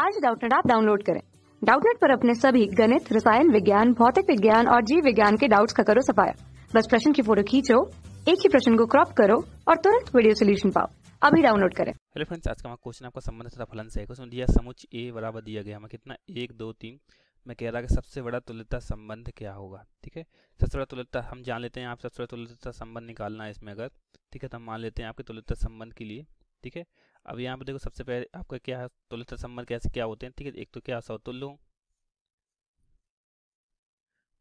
आज डाउटनेट आप डाउनलोड करें डाउटनेट पर अपने सभी गणित रसायन विज्ञान भौतिक विज्ञान और जीव विज्ञान के डाउट्स का करो सफाया बस प्रश्न की फोटो खींचो एक ही प्रश्न को क्रॉप करो और तुरंत वीडियो सोल्यूशन पाओ अभी डाउनलोड करें हेलो फ्रेंड्स आज का हमारा क्वेश्चन आपका संबंध था फलन से क्वेश्चन दिया समुच ए बराबर दिया गया हमें कितना एक दो तीन मैं कह रहा कि सबसे बड़ा तुल्यता संबंध क्या होगा ठीक है सबसे बड़ा तुल्यता हम जान लेते हैं आप सबसे बड़ा तुल्यता संबंध निकालना है इसमें अगर ठीक है तो हम मान लेते हैं आपके तुल्यता संबंध के लिए ठीक है अब यहाँ पे देखो सबसे पहले आपका क्या तुल्यता संबंध कैसे क्या होते हैं ठीक है एक तो क्या सौतुल्य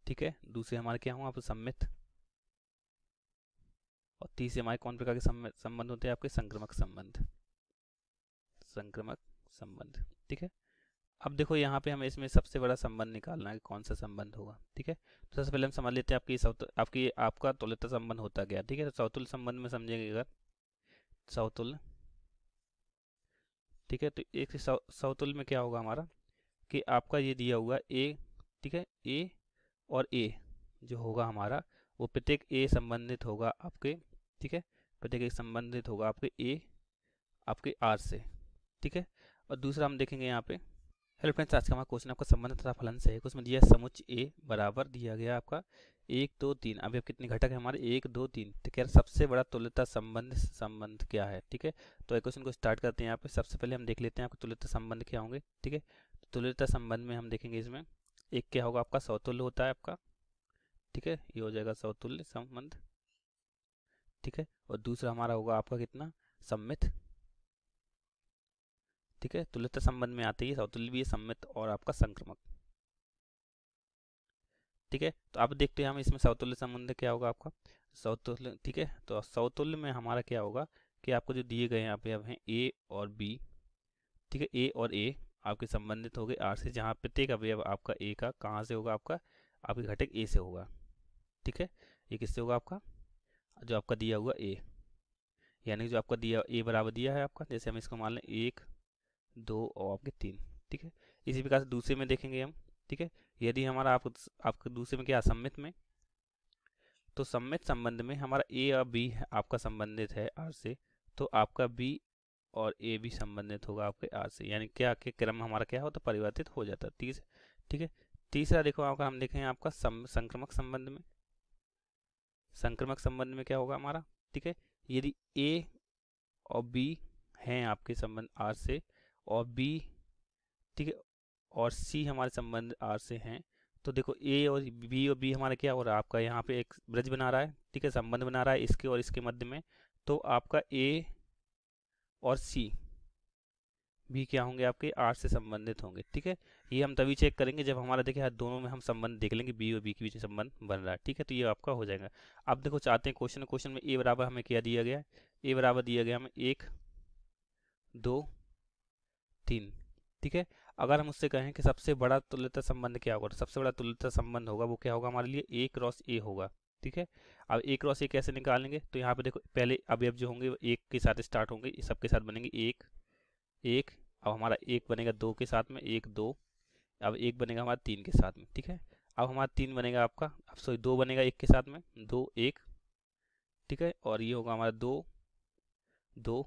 ठीक है दूसरे हमारे क्या हों आप सम्मित और तीसरे हमारे कौन प्रकार के संबंध होते हैं आपके संक्रमक संबंध संक्रमक संबंध ठीक है अब देखो यहाँ पे हमें इसमें सबसे बड़ा संबंध निकालना है कौन सा संबंध होगा ठीक है तो सबसे पहले हम समझ लेते हैं आपकी सौतु आपकी आपका तुलता संबंध होता गया ठीक है तो सौतुल संबंध में समझेंगे अगर सौतुल्य ठीक है तो एक से सवतुल में क्या होगा हमारा कि आपका ये दिया हुआ ए ठीक है ए और ए जो होगा हमारा वो प्रत्येक ए संबंधित होगा आपके ठीक है प्रत्येक ए संबंधित होगा आपके ए आपके आर से ठीक है और दूसरा हम देखेंगे यहाँ पे हेलो फ्रेंड्स आज का हमारा क्वेश्चन आपका संबंध तथा फलन से है क्वेश्चन दिया समुच ए बराबर दिया गया आपका एक दो तीन अभी आप कितने घटक है हमारे एक दो तीन तो क्या सबसे बड़ा तुल्यता संबंध संबंध क्या है ठीक है तो एक क्वेश्चन को स्टार्ट करते हैं यहाँ पे सबसे पहले हम देख लेते हैं आपको तुल्यता संबंध क्या होंगे ठीक है तो तुल्यता संबंध में हम देखेंगे इसमें एक क्या होगा आपका सौतुल्य होता है आपका ठीक है ये हो जाएगा सौतुल्य संबंध ठीक है और दूसरा हमारा होगा आपका कितना सम्मित ठीक है तुल्यता संबंध में आते ही सौतुल्य सम्मित और आपका संक्रमक ठीक है तो आप देखते हैं हम इसमें सौतुल्य संबंध क्या होगा आपका सौतुल्य ठीक है तो सौतुल्य में हमारा क्या होगा कि आपको जो दिए गए यहाँ पे अब हैं ए और बी ठीक है ए और ए आपके संबंधित हो गए आर से जहाँ प्रत्येक अवयव आपका ए का कहाँ से होगा आपका आपके घटक ए से होगा ठीक है ये किससे होगा आपका जो आपका दिया हुआ ए यानी जो आपका दिया ए बराबर दिया है आपका जैसे हम इसको मान लें एक दो और आपके तीन ठीक है इसी प्रकार से दूसरे में देखेंगे हम ठीक है यदि हमारा आप, आपके दूसरे में क्या सम्मित में तो सम्मित संबंध में हमारा ए और बी आपका संबंधित है आर से तो आपका बी और ए भी संबंधित होगा आपके आर से यानी क्या के क्रम हमारा क्या हो तो परिवर्तित हो जाता है तीस ठीक है तीसरा देखो आपका हम देखें आपका सं, संक्रमक संबंध में संक्रमक संबंध में क्या होगा हमारा ठीक है यदि ए और बी हैं आपके संबंध आर से और बी ठीक है और सी हमारे संबंध आर से हैं तो देखो ए और बी और बी हमारा क्या हो रहा है आपका यहाँ पे एक ब्रज बना रहा है ठीक है संबंध बना रहा है इसके और इसके मध्य में तो आपका ए और सी भी क्या होंगे आपके आर से संबंधित होंगे ठीक है ये हम तभी चेक करेंगे जब हमारा देखिए हाँ दोनों में हम संबंध देख लेंगे बी और बी के बीच में संबंध बन रहा है ठीक है तो ये आपका हो जाएगा अब देखो चाहते हैं क्वेश्चन क्वेश्चन में ए बराबर हमें क्या दिया गया है ए बराबर दिया गया हमें एक दो तीन ठीक है अगर हम उससे कहें कि सबसे बड़ा तुल्यता संबंध क्या होगा तो सबसे बड़ा तुल्यता संबंध होगा वो क्या होगा हमारे लिए ए क्रॉस ए होगा ठीक है अब ए क्रॉस ए कैसे निकालेंगे तो यहाँ पे देखो पहले अब जो होंगे एक के साथ स्टार्ट होंगे सबके साथ बनेंगे एक एक अब हमारा एक बनेगा दो के साथ में एक दो अब एक बनेगा हमारा तीन के साथ में ठीक है अब हमारा तीन बनेगा आपका अब सॉरी दो बनेगा एक के साथ में दो एक ठीक है और ये होगा हमारा दो दो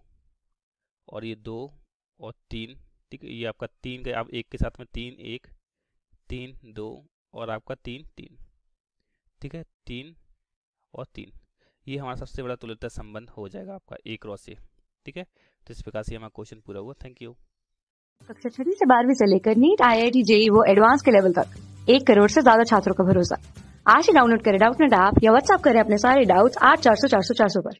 और ये दो और तीन ठीक है ये आपका तीन का आप एक के साथ में तीन एक तीन दो और आपका तीन तीन ठीक है तीन और तीन ये हमारा सबसे बड़ा तुल्यता संबंध हो जाएगा आपका एक रॉ से ठीक है तो इस प्रकार से हमारा क्वेश्चन पूरा हुआ थैंक यू कक्षा छठी से बारहवीं से लेकर NEET I I T JEE वो एडवांस के लेवल तक एक करोड़ से ज्यादा छात्रों का भरोसा आज ही डाउनलोड करें डाउट नेट ऐप या व्हाट्सअप करें अपने सारे डाउट्स आठ चार सौ चार सौ चार सौ पर